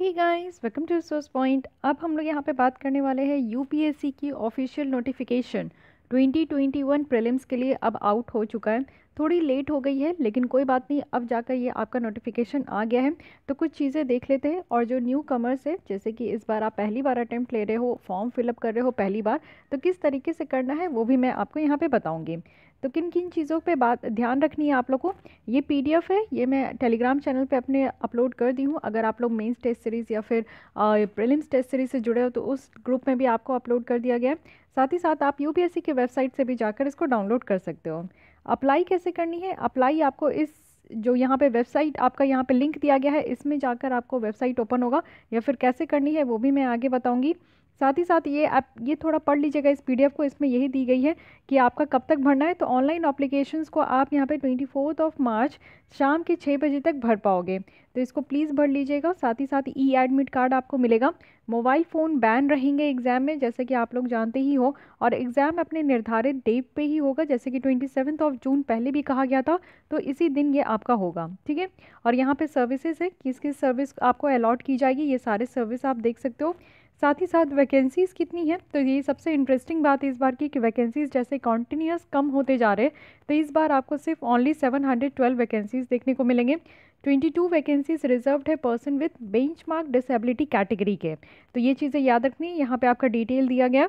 he guys welcome to Source Point अब हम लोग यहाँ पे बात करने वाले हैं यूपीएससी की ऑफिशियल नोटिफिकेशन 2021 प्रीलिम्स के लिए अब आउट हो चुका है थोड़ी लेट हो गई है लेकिन कोई बात नहीं अब जाकर ये आपका नोटिफिकेशन आ गया है तो कुछ चीज़ें देख लेते हैं और जो न्यू कमर्स है जैसे कि इस बार आप पहली बार अटैम्प्ट ले रहे हो फॉर्म फिलअप कर रहे हो पहली बार तो किस तरीके से करना है वो भी मैं आपको यहाँ पर बताऊँगी तो किन किन चीज़ों पे बात ध्यान रखनी है आप लोगों को ये पीडीएफ है ये मैं टेलीग्राम चैनल पे अपने अपलोड कर दी हूँ अगर आप लोग मेंस टेस्ट सीरीज़ या फिर प्रीलिम्स टेस्ट सीरीज़ से जुड़े हो तो उस ग्रुप में भी आपको अपलोड कर दिया गया है साथ ही साथ आप यूपीएससी के वेबसाइट से भी जाकर इसको डाउनलोड कर सकते हो अप्लाई कैसे करनी है अप्लाई आपको इस जो यहाँ पे वेबसाइट आपका यहाँ पे लिंक दिया गया है इसमें जाकर आपको वेबसाइट ओपन होगा या फिर कैसे करनी है वो भी मैं आगे बताऊँगी साथ ही साथ ये आप ये थोड़ा पढ़ लीजिएगा इस पीडीएफ को इसमें यही दी गई है कि आपका कब तक भरना है तो ऑनलाइन अप्लीकेशन को आप यहाँ पे ट्वेंटी फोर्थ ऑफ मार्च शाम के छः बजे तक भर पाओगे तो इसको प्लीज़ भर लीजिएगा साथ ही साथ ई एडमिट कार्ड आपको मिलेगा मोबाइल फ़ोन बैन रहेंगे एग्ज़ाम में जैसे कि आप लोग जानते ही हो और एग्ज़ाम अपने निर्धारित डेट पे ही होगा जैसे कि ट्वेंटी सेवन्थ ऑफ जून पहले भी कहा गया था तो इसी दिन ये आपका होगा ठीक है और यहाँ पे सर्विसेज है किस किस सर्विस आपको अलाट की जाएगी ये सारे सर्विस आप देख सकते हो साथ ही साथ वैकेंसीज़ कितनी हैं तो ये सबसे इंटरेस्टिंग बात इस बार की कि वैकेंसीज़ जैसे कॉन्टीन्यूस कम होते जा रहे तो इस बार आपको सिर्फ ओनली 712 वैकेंसीज़ देखने को मिलेंगे 22 वैकेंसीज़ रिजर्व है person with benchmark disability category के तो ये चीज़ें याद रखनी यहाँ पर आपका डिटेल दिया गया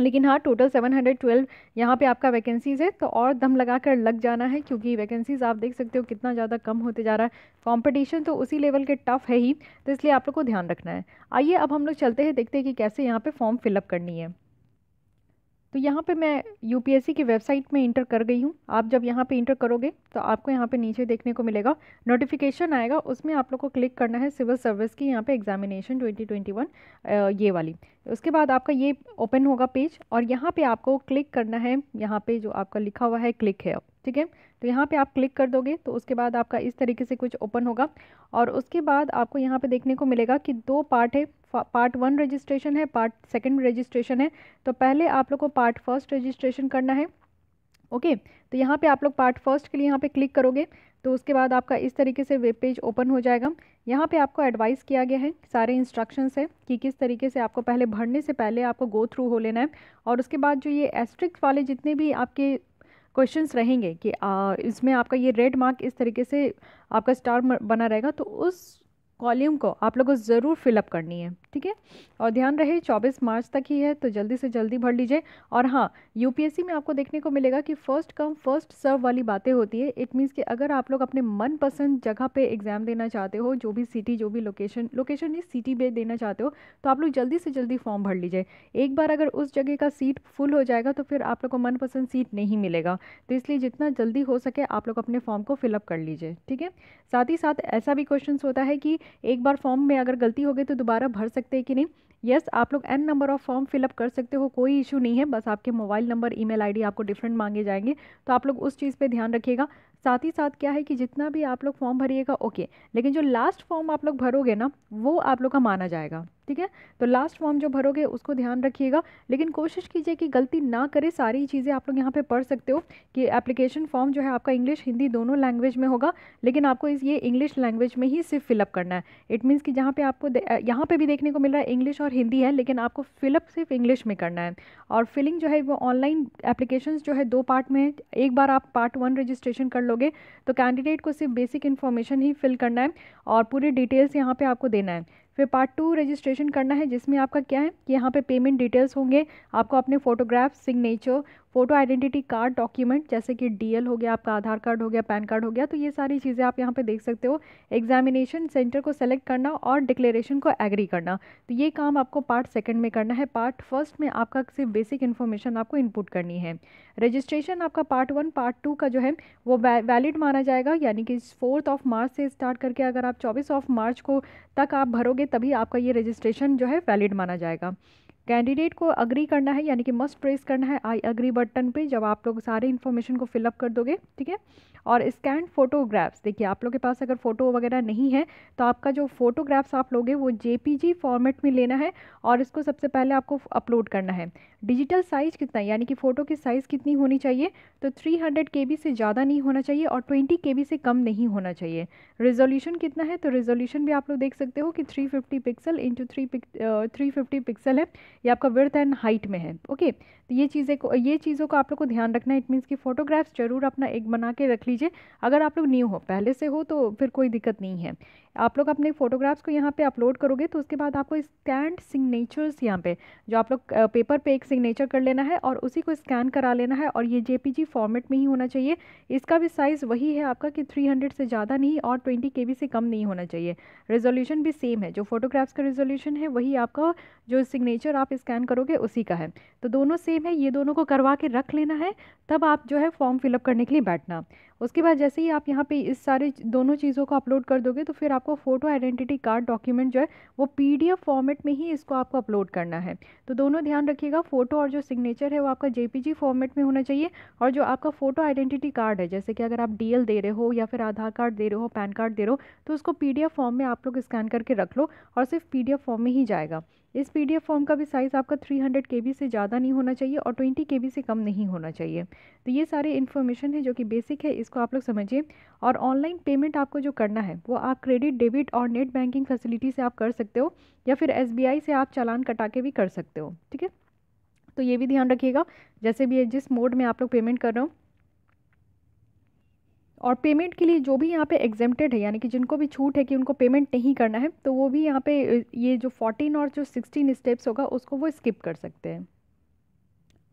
लेकिन हाँ टोटल 712 यहाँ पर आपका वैकेंसीज़ है तो और दम लगा कर लग जाना है क्योंकि वैकेंसीज़ आप देख सकते हो कितना ज़्यादा कम होते जा रहा है कंपटीशन तो उसी लेवल के टफ है ही तो इसलिए आप लोग को ध्यान रखना है आइए अब हम लोग चलते हैं देखते हैं कि कैसे यहाँ पे फॉर्म फिलअप करनी है तो यहाँ पे मैं यू की वेबसाइट में इंटर कर गई हूँ आप जब यहाँ पे इंटर करोगे तो आपको यहाँ पे नीचे देखने को मिलेगा नोटिफिकेशन आएगा उसमें आप लोग को क्लिक करना है सिविल सर्विस की यहाँ पे एग्जामिनेशन 2021 ये वाली उसके बाद आपका ये ओपन होगा पेज और यहाँ पे आपको क्लिक करना है यहाँ पे जो आपका लिखा हुआ है क्लिक है ठीक है तो यहाँ पे आप क्लिक कर दोगे तो उसके बाद आपका इस तरीके से कुछ ओपन होगा और उसके बाद आपको यहाँ पे देखने को मिलेगा कि दो पार्ट है पार्ट वन रजिस्ट्रेशन है पार्ट सेकंड रजिस्ट्रेशन है तो पहले आप लोग को पार्ट फर्स्ट रजिस्ट्रेशन करना है ओके तो यहाँ पे आप लोग पार्ट फर्स्ट के लिए यहाँ पे क्लिक करोगे तो उसके बाद आपका इस तरीके से वेब पेज ओपन हो जाएगा यहाँ पे आपको एडवाइस किया गया है सारे इंस्ट्रक्शंस है कि किस तरीके से आपको पहले भरने से पहले आपको गो थ्रू हो लेना है और उसके बाद जो ये एस्ट्रिक्स वाले जितने भी आपके क्वेश्चंस रहेंगे कि आ, इसमें आपका ये रेड मार्क इस तरीके से आपका स्टार बना रहेगा तो उस कॉल्यूम को आप लोगों को ज़रूर फिलअप करनी है ठीक है और ध्यान रहे 24 मार्च तक ही है तो जल्दी से जल्दी भर लीजिए और हाँ यूपीएससी में आपको देखने को मिलेगा कि फ़र्स्ट कम फर्स्ट सर्व वाली बातें होती है इट मीन्स कि अगर आप लोग अपने मनपसंद जगह पे एग्ज़ाम देना चाहते हो जो भी सिटी जो भी लोकेशन लोकेशन नहीं सिटी पे देना चाहते हो तो आप लोग जल्दी से जल्दी फॉर्म भर लीजिए एक बार अगर उस जगह का सीट फुल हो जाएगा तो फिर आप लोग को मनपसंद सीट नहीं मिलेगा तो इसलिए जितना जल्दी हो सके आप लोग अपने फॉर्म को फिलअप कर लीजिए ठीक है साथ ही साथ ऐसा भी क्वेश्चन होता है कि एक बार फॉर्म में अगर गलती हो गई तो दोबारा भर सके सकते हैं कि नहीं यस yes, आप लोग an number of form fill up कर सकते हो कोई इशू नहीं है बस आपके मोबाइल नंबर ईमेल आईडी आपको डिफरेंट मांगे जाएंगे तो आप लोग उस चीज़ पे ध्यान रखिएगा साथ ही साथ क्या है कि जितना भी आप लोग फॉर्म भरिएगा ओके लेकिन जो लास्ट फॉर्म आप लोग भरोगे ना वो आप लोग का माना जाएगा ठीक है तो लास्ट फॉर्म जो भरोगे उसको ध्यान रखिएगा लेकिन कोशिश कीजिए कि गलती ना करें सारी चीज़ें आप लोग यहाँ पे पढ़ सकते हो कि एप्लीकेशन फॉर्म जो है आपका इंग्लिश हिंदी दोनों लैंग्वेज में होगा लेकिन आपको इस ये इंग्लिश लैंग्वेज में ही सिर्फ फिलअप करना है इट मीन्स कि जहाँ पे आपको यहाँ पे भी देखने को मिल रहा है इंग्लिश और हिंदी है लेकिन आपको फिलअप सिर्फ इंग्लिश में करना है और फिलिंग जो है वो ऑनलाइन एप्लीकेशन जो है दो पार्ट में एक बार आप पार्ट वन रजिस्ट्रेशन कर लोगे तो कैंडिडेट को सिर्फ बेसिक इन्फॉर्मेशन ही फिल करना है और पूरी डिटेल्स यहाँ पर आपको देना है फिर पार्ट टू रजिस्ट्रेशन करना है जिसमें आपका क्या है कि यहाँ पे पेमेंट डिटेल्स होंगे आपको अपने photograph signature photo identity card document जैसे कि डीएल हो गया आपका आधार कार्ड हो गया पैन कार्ड हो गया तो ये सारी चीज़ें आप यहाँ पे देख सकते हो एग्जामिनेशन सेंटर को सेलेक्ट करना और डिक्लेरेशन को एग्री करना तो ये काम आपको पार्ट सेकंड में करना है पार्ट फर्स्ट में आपका सिर्फ बेसिक इन्फॉर्मेशन आपको इनपुट करनी है रजिस्ट्रेशन आपका पार्ट वन पार्ट टू का जो है वो वैलिड माना जाएगा यानी कि फोर्थ ऑफ मार्च से स्टार्ट करके अगर आप चौबीस ऑफ मार्च को तक आप भरोगे तभी आपका ये रजिस्ट्रेशन जो है वैलिड माना जाएगा कैंडिडेट को अग्री करना है यानी कि मस्ट प्रेस करना है आई अग्री बटन पे जब आप लोग सारे इन्फॉर्मेशन को फिलअप कर दोगे ठीक है और स्कैंड फोटोग्राफ्स देखिए आप लोग के पास अगर फ़ोटो वगैरह नहीं है तो आपका जो फोटोग्राफ्स आप लोगे वो जेपीजी फॉर्मेट में लेना है और इसको सबसे पहले आपको अपलोड करना है डिजिटल साइज़ कितना यानी कि फ़ोटो की साइज़ कितनी होनी चाहिए तो 300 के से ज़्यादा नहीं होना चाहिए और 20 के से कम नहीं होना चाहिए रिजोल्यूशन कितना है तो रिजोल्यूशन भी आप लोग देख सकते हो कि 350 pixel into three three pixel है ये आपका विर्थ एंड हाइट में है ओके तो ये चीज़ें को ये चीज़ों को आप लोग को ध्यान रखना इट मीन्स कि फ़ोटोग्राफ्स ज़रूर अपना एक बना के रख लीजिए अगर आप लोग न्यू हो पहले से हो तो फिर कोई दिक्कत नहीं है आप लोग अपने फ़ोटोग्राफ्स को यहाँ पर अपलोड करोगे तो उसके बाद आपको स्टैंड सिग्नेचर्स यहाँ पर जो आप लोग पेपर पे एक सिग्नेचर कर लेना है और उसी को स्कैन करा लेना है और ये जे फॉर्मेट में ही होना चाहिए इसका भी साइज़ वही है आपका कि 300 से ज़्यादा नहीं और 20 के से कम नहीं होना चाहिए रेजोल्यूशन भी सेम है जो फोटोग्राफ्स का रेजोल्यूशन है वही आपका जो सिग्नेचर आप स्कैन करोगे उसी का है तो दोनों सेम है ये दोनों को करवा के रख लेना है तब आप जो है फॉर्म फिलअप करने के लिए बैठना उसके बाद जैसे ही आप यहाँ पे इस सारे दोनों चीज़ों को अपलोड कर दोगे तो फिर आपको फ़ोटो आइडेंटिटी कार्ड डॉक्यूमेंट जो है वो पी फॉर्मेट में ही इसको आपको अपलोड करना है तो दोनों ध्यान रखिएगा फ़ोटो और जो सिग्नेचर है वो आपका जे फॉर्मेट में होना चाहिए और जो आपका फ़ोटो आइडेंटिटी कार्ड है जैसे कि अगर आप डी दे रहे हो या फिर आधार कार्ड दे रहे हो पैन कार्ड दे रहे हो तो उसको पी फॉर्म में आप लोग स्कैन करके रख लो और सिर्फ पी फॉर्म में ही जाएगा इस पी फॉर्म का भी साइज़ आपका 300 के से ज़्यादा नहीं होना चाहिए और 20 के से कम नहीं होना चाहिए तो ये सारे इन्फॉर्मेशन है जो कि बेसिक है इसको आप लोग समझिए और ऑनलाइन पेमेंट आपको जो करना है वो आप क्रेडिट डेबिट और नेट बैंकिंग फैसिलिटी से आप कर सकते हो या फिर एस से आप चालान कटा के भी कर सकते हो ठीक है तो ये भी ध्यान रखिएगा जैसे भी जिस मोड में आप लोग पेमेंट कर रहे हो और पेमेंट के लिए जो भी यहाँ पे एग्जेम्प्टेड है यानी कि जिनको भी छूट है कि उनको पेमेंट नहीं करना है तो वो भी यहाँ पे ये जो फोर्टीन और जो सिक्सटीन स्टेप्स होगा उसको वो स्किप कर सकते हैं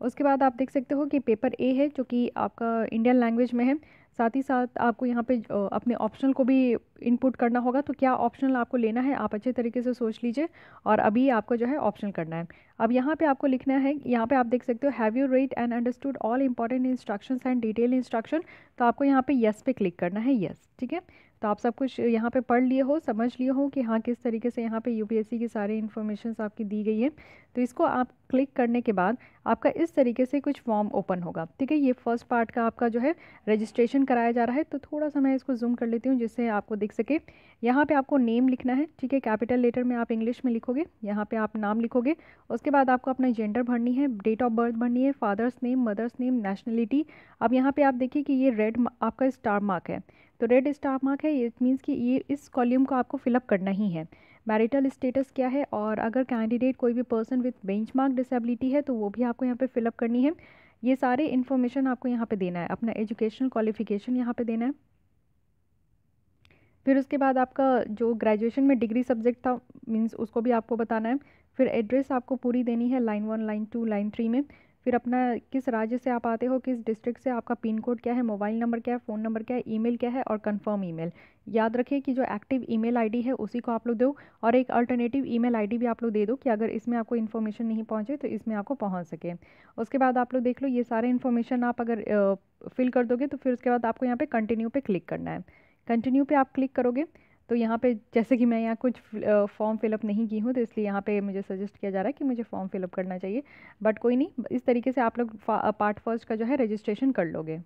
उसके बाद आप देख सकते हो कि पेपर ए है जो कि आपका इंडियन लैंग्वेज में है साथ ही साथ आपको यहाँ पे अपने ऑप्शनल को भी इनपुट करना होगा तो क्या ऑप्शनल आपको लेना है आप अच्छे तरीके से सोच लीजिए और अभी आपको जो है ऑप्शनल करना है अब यहाँ पे आपको लिखना है यहाँ पे आप देख सकते हो have you read and understood all important instructions and detail instruction तो आपको यहाँ पे येस yes पे क्लिक करना है येस yes, ठीक है तो आप सब कुछ यहाँ पे पढ़ लिए हो समझ लिए हो कि हाँ किस तरीके से यहाँ पे यूपीएससी की सारी इन्फॉर्मेशन आपकी दी गई है तो इसको आप क्लिक करने के बाद आपका इस तरीके से कुछ फॉर्म ओपन होगा ठीक है ये फर्स्ट पार्ट का आपका जो है रजिस्ट्रेशन कराया जा रहा है तो थोड़ा सा मैं इसको जूम कर लेती हूँ जिससे आपको दिख सके यहाँ पर आपको नेम लिखना है ठीक है कैपिटल लेटर में आप इंग्लिश में लिखोगे यहाँ पर आप नाम लिखोगे उसके बाद आपको अपना जेंडर भरनी है डेट ऑफ बर्थ भरनी है father's name mother's name nationality अब यहाँ पर आप देखिए कि ये रेड आपका स्टार मार्क है तो रेड स्टार मार्क है इट मीन्स कि ये इस कॉल्यूम को आपको फिलअप करना ही है मैरिटल स्टेटस क्या है और अगर कैंडिडेट कोई भी person with benchmark disability है तो वो भी आपको यहाँ पे फिलअप करनी है ये सारे इन्फॉर्मेशन आपको यहाँ पे देना है अपना एजुकेशनल क्वालिफिकेशन यहाँ पे देना है फिर उसके बाद आपका जो ग्रेजुएशन में डिग्री सब्जेक्ट था मीन्स उसको भी आपको बताना है फिर एड्रेस आपको पूरी देनी है line one line two line three में फिर अपना किस राज्य से आप आते हो किस डिस्ट्रिक्ट से आपका पिन कोड क्या है मोबाइल नंबर क्या है फ़ोन नंबर क्या है ईमेल क्या है और कंफर्म ईमेल याद रखिए कि जो एक्टिव ईमेल आईडी है उसी को आप लोग दो और एक अल्टरनेटिव ईमेल आईडी भी आप लोग दे दो कि अगर इसमें आपको इन्फॉर्मेशन नहीं पहुँचे तो इसमें आपको पहुँच सके उसके बाद आप लोग देख लो ये सारे इन्फॉर्मेशन आप अगर फिल कर दोगे तो फिर उसके बाद आपको यहाँ पर कंटिन्यू पर क्लिक करना है कंटिन्यू पर आप क्लिक करोगे तो यहाँ पे जैसे कि मैं यहाँ कुछ फॉर्म फिलअप नहीं की हूँ तो इसलिए यहाँ पे मुझे सजेस्ट किया जा रहा है कि मुझे फॉर्म फिलअप करना चाहिए बट कोई नहीं इस तरीके से आप लोग पार्ट फर्स्ट का जो है रजिस्ट्रेशन कर लोगे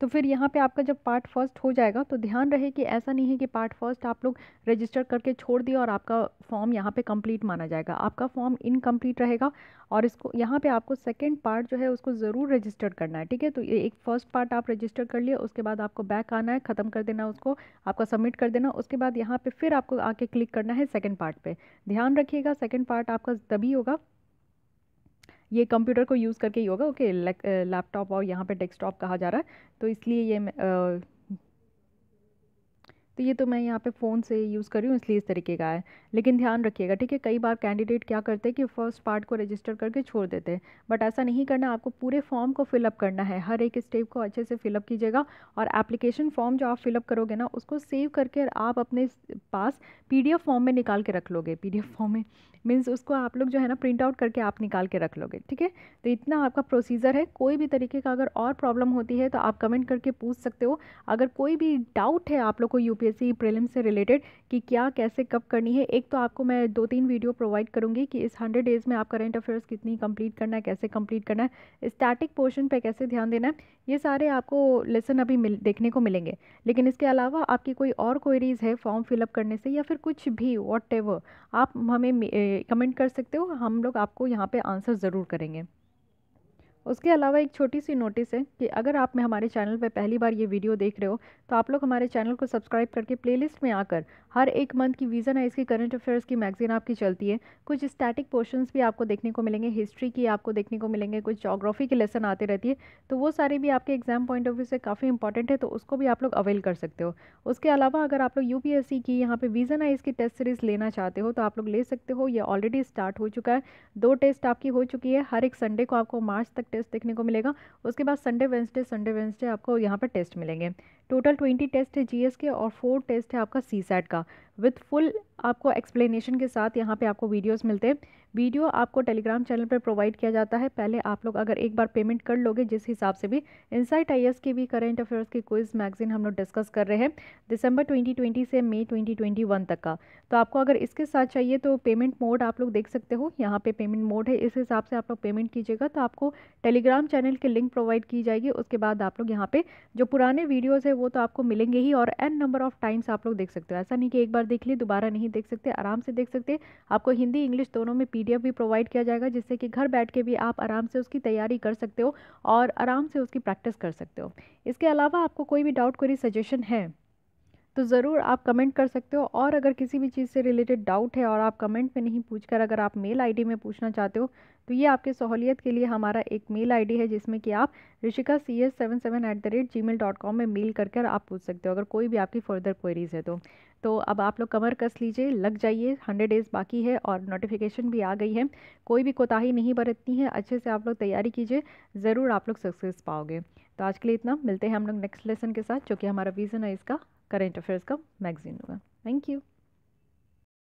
तो फिर यहाँ पे आपका जब पार्ट फर्स्ट हो जाएगा तो ध्यान रहे कि ऐसा नहीं है कि पार्ट फर्स्ट आप लोग रजिस्टर करके छोड़ दिए और आपका फॉर्म यहाँ पे कंप्लीट माना जाएगा आपका फॉर्म इनकम्प्लीट रहेगा और इसको यहाँ पे आपको सेकंड पार्ट जो है उसको ज़रूर रजिस्टर करना है ठीक है तो ये एक फ़र्स्ट पार्ट आप रजिस्टर कर लिए उसके बाद आपको बैक आना है ख़त्म कर देना उसको आपका सबमिट कर देना उसके बाद यहाँ पर फिर आपको आके क्लिक करना है सेकेंड पार्ट पर ध्यान रखिएगा सेकेंड पार्ट आपका तभी होगा ये कंप्यूटर को यूज़ करके ही होगा ओके लैपटॉप और यहाँ पे डेस्कटॉप कहा जा रहा है तो इसलिए ये तो ये तो मैं यहाँ पे फ़ोन से यूज़ कर रही हूँ इसलिए इस तरीके का है लेकिन ध्यान रखिएगा ठीक है कई बार कैंडिडेट क्या करते हैं कि फ़र्स्ट पार्ट को रजिस्टर करके छोड़ देते हैं बट ऐसा नहीं करना आपको पूरे फॉर्म को फिलअप करना है हर एक स्टेप को अच्छे से फिलअप कीजिएगा और एप्लीकेशन फॉर्म जो आप फिलअप करोगे ना उसको सेव करके आप अपने पास पी फॉर्म में निकाल के रख लोगे पी फॉर्म में मीन्स उसको आप लोग जो है ना प्रिंट आउट करके आप निकाल के रख लोगे ठीक है तो इतना आपका प्रोसीजर है कोई भी तरीके का अगर और प्रॉब्लम होती है तो आप कमेंट करके पूछ सकते हो अगर कोई भी डाउट है आप लोग को यू यूपीएससी प्रीलिम्स से रिलेटेड कि क्या कैसे कब करनी है एक तो आपको मैं दो तीन वीडियो प्रोवाइड करूंगी कि इस हंड्रेड डेज़ में आप करंट अफेयर्स कितनी कंप्लीट करना है कैसे कंप्लीट करना है स्टैटिक पोर्शन पर कैसे ध्यान देना है ये सारे आपको लेसन अभी मिल देखने को मिलेंगे लेकिन इसके अलावा आपकी कोई और क्वेरीज़ है फॉर्म फिलअप करने से या फिर कुछ भी वॉट आप हमें कमेंट कर सकते हो हम लोग आपको यहाँ पर आंसर ज़रूर करेंगे उसके अलावा एक छोटी सी नोटिस है कि अगर आप में हमारे चैनल पर पहली बार ये वीडियो देख रहे हो तो आप लोग हमारे चैनल को सब्सक्राइब करके प्लेलिस्ट में आकर हर एक मंथ की वीज़न है इसकी करंट अफेयर्स की मैगजीन आपकी चलती है कुछ स्टैटिक पोर्शंस भी आपको देखने को मिलेंगे हिस्ट्री की आपको देखने को मिलेंगे कुछ जोग्राफी के लेसन आते रहती है तो वो सारे भी आपके एग्जाम पॉइंट ऑफ व्यू से काफ़ी इंपॉर्टेंट है तो उसको भी आप लोग अवेल कर सकते हो उसके अलावा अगर आप लोग यू की यहाँ पर वीज़न है की टेस्ट सीरीज़ लेना चाहते हो तो आप लोग ले सकते हो ये ऑलरेडी स्टार्ट हो चुका है दो टेस्ट आपकी हो चुकी है हर एक संडे को आपको मार्च तक टेस्ट देखने को मिलेगा उसके बाद संडे वेंसडे संडे वेंसडे आपको यहाँ पर टेस्ट मिलेंगे टोटल ट्वेंटी टेस्ट है जीएस के और फोर टेस्ट है आपका सी सैट का विथ फुल आपको एक्सप्लेनेशन के साथ यहाँ पे आपको वीडियोस मिलते हैं वीडियो आपको टेलीग्राम चैनल पर प्रोवाइड किया जाता है पहले आप लोग अगर एक बार पेमेंट कर लोगे जिस हिसाब से भी इनसाइट आई के भी करेंट अफेयर्स की क्विज मैगजीन हम लोग डिस्कस कर रहे हैं दिसंबर 2020 से मई 2021 तक का तो आपको अगर इसके साथ चाहिए तो पेमेंट मोड आप लोग देख सकते हो यहाँ पे पेमेंट मोड है इस हिसाब से आप लोग पेमेंट कीजिएगा तो आपको टेलीग्राम चैनल की लिंक प्रोवाइड की जाएगी उसके बाद आप लोग यहाँ पर जो पुराने वीडियोज़ है वो तो आपको मिलेंगे ही और एन नंबर ऑफ़ टाइम्स आप लोग देख सकते हो ऐसा नहीं कि एक बार देख लिए दोबारा नहीं देख सकते आराम से देख सकते आपको हिंदी इंग्लिश दोनों में पी भी प्रोवाइड किया जाएगा जिससे कि घर बैठ के भी आप आराम से उसकी तैयारी कर सकते हो और आराम से उसकी प्रैक्टिस कर सकते हो इसके अलावा आपको कोई भी डाउट कोई सजेशन है तो ज़रूर आप कमेंट कर सकते हो और अगर किसी भी चीज़ से रिलेटेड डाउट है और आप कमेंट में नहीं पूछ कर अगर आप मेल आईडी में पूछना चाहते हो तो ये आपके सहूलियत के लिए हमारा एक मेल आईडी है जिसमें कि आप Rishika C S seven seven at the rate Gmail dot com में मेल कर कर आप पूछ सकते हो अगर कोई भी आपकी फर्दर क्वेरीज है तो तो अब आप लोग कमर कस लीजिए लग जाइए हंड्रेड डेज़ बाकी है और नोटिफिकेशन भी आ गई है कोई भी कोताही नहीं बरतनी है अच्छे से आप लोग तैयारी कीजिए ज़रूर आप लोग सक्सेस पाओगे तो आज के लिए इतना मिलते हैं हम लोग नेक्स्ट लेसन के साथ जो कि हमारा विजन है इसका करेंट अफेयर्स का मैगजीन होगा थैंक यू